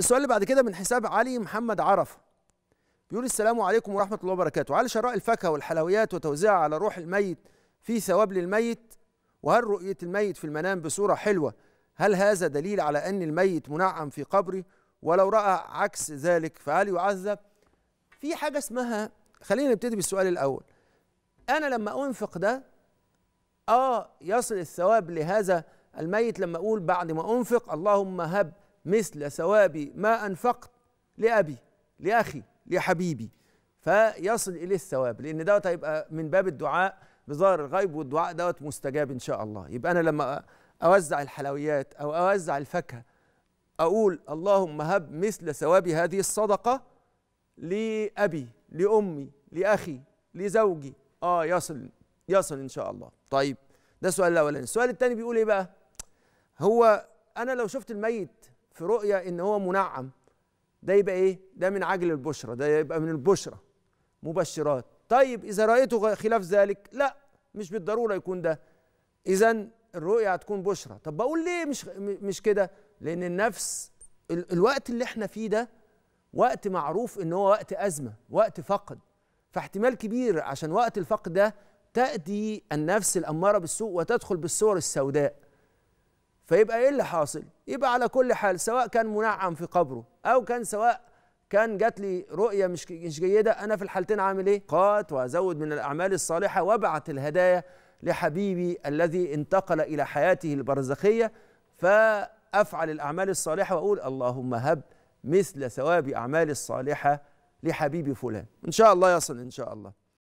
السؤال اللي بعد كده من حساب علي محمد عرفه بيقول السلام عليكم ورحمه الله وبركاته على شراء الفاكهه والحلويات وتوزيعها على روح الميت في ثواب للميت وهل رؤيه الميت في المنام بصوره حلوه هل هذا دليل على ان الميت منعم في قبره ولو راى عكس ذلك فهل يعذب في حاجه اسمها خلينا نبتدي بالسؤال الاول انا لما انفق ده اه يصل الثواب لهذا الميت لما اقول بعد ما انفق اللهم هب مثل ثواب ما أنفقت لأبي لأخي لحبيبي فيصل إليه الثواب لأن دوت هيبقى من باب الدعاء بظاهر الغيب والدعاء دوت مستجاب إن شاء الله يبقى أنا لما أوزع الحلويات أو أوزع الفاكهة أقول اللهم هب مثل ثواب هذه الصدقة لأبي لأمي لأخي لزوجي آه يصل يصل إن شاء الله طيب ده السؤال الأولاني السؤال الثاني بيقول إيه بقى هو أنا لو شفت الميت في رؤيا ان هو منعم ده يبقى ايه ده من عجل البشرى ده يبقى من البشرى مبشرات طيب اذا رايته خلاف ذلك لا مش بالضروره يكون ده اذا الرؤيا هتكون بشرى طب بقول ليه مش مش كده لان النفس الوقت اللي احنا فيه ده وقت معروف ان هو وقت ازمه وقت فقد فاحتمال كبير عشان وقت الفقد ده تأتي النفس الأمارة بالسوء وتدخل بالصور السوداء فيبقى ايه اللي حاصل يبقى على كل حال سواء كان منعم في قبره او كان سواء كان جات لي رؤيه مش مش جيده انا في الحالتين عامل ايه قات وازود من الاعمال الصالحه وابعت الهدايا لحبيبي الذي انتقل الى حياته البرزخيه فافعل الاعمال الصالحه واقول اللهم هب مثل ثواب اعمالي الصالحه لحبيبي فلان ان شاء الله يصل ان شاء الله